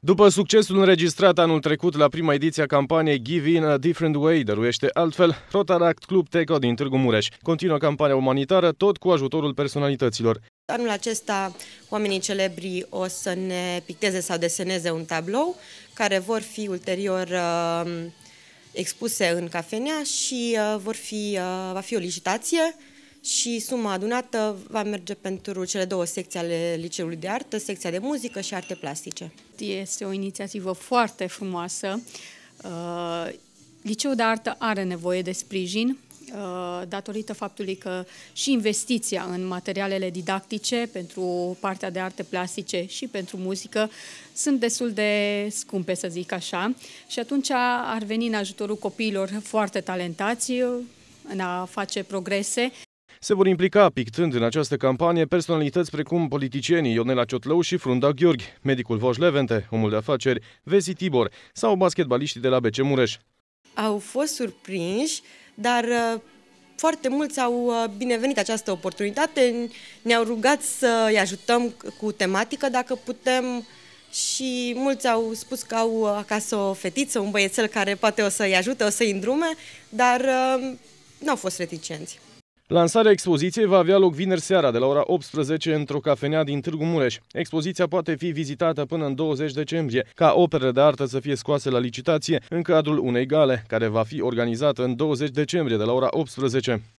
După succesul înregistrat anul trecut la prima ediție a campaniei Give in a Different Way, dăruiește altfel Rotaract Club Teco din Târgu Mureș. Continuă campania umanitară tot cu ajutorul personalităților. Anul acesta oamenii celebri o să ne picteze sau deseneze un tablou care vor fi ulterior uh, expuse în cafenea și uh, vor fi, uh, va fi o licitație și suma adunată va merge pentru cele două secții ale Liceului de Artă, secția de muzică și arte plastice. Este o inițiativă foarte frumoasă. Uh, Liceul de Artă are nevoie de sprijin uh, datorită faptului că și investiția în materialele didactice pentru partea de arte plastice și pentru muzică sunt destul de scumpe, să zic așa, și atunci ar veni în ajutorul copiilor foarte talentați uh, în a face progrese se vor implica, pictând în această campanie, personalități precum politicienii Ionela Ciotlău și Frunda Gheorghi, medicul Voj Levente, omul de afaceri Vezi Tibor sau basketbaliștii de la BC Mureș. Au fost surprinși, dar uh, foarte mulți au uh, binevenit această oportunitate, ne-au rugat să-i ajutăm cu tematică dacă putem și mulți au spus că au acasă o fetiță, un băiețel care poate o să-i ajute, o să-i îndrume, dar uh, nu au fost reticenți. Lansarea expoziției va avea loc vineri seara de la ora 18 într-o cafenea din Târgu Mureș. Expoziția poate fi vizitată până în 20 decembrie, ca operele de artă să fie scoase la licitație în cadrul unei gale, care va fi organizată în 20 decembrie de la ora 18.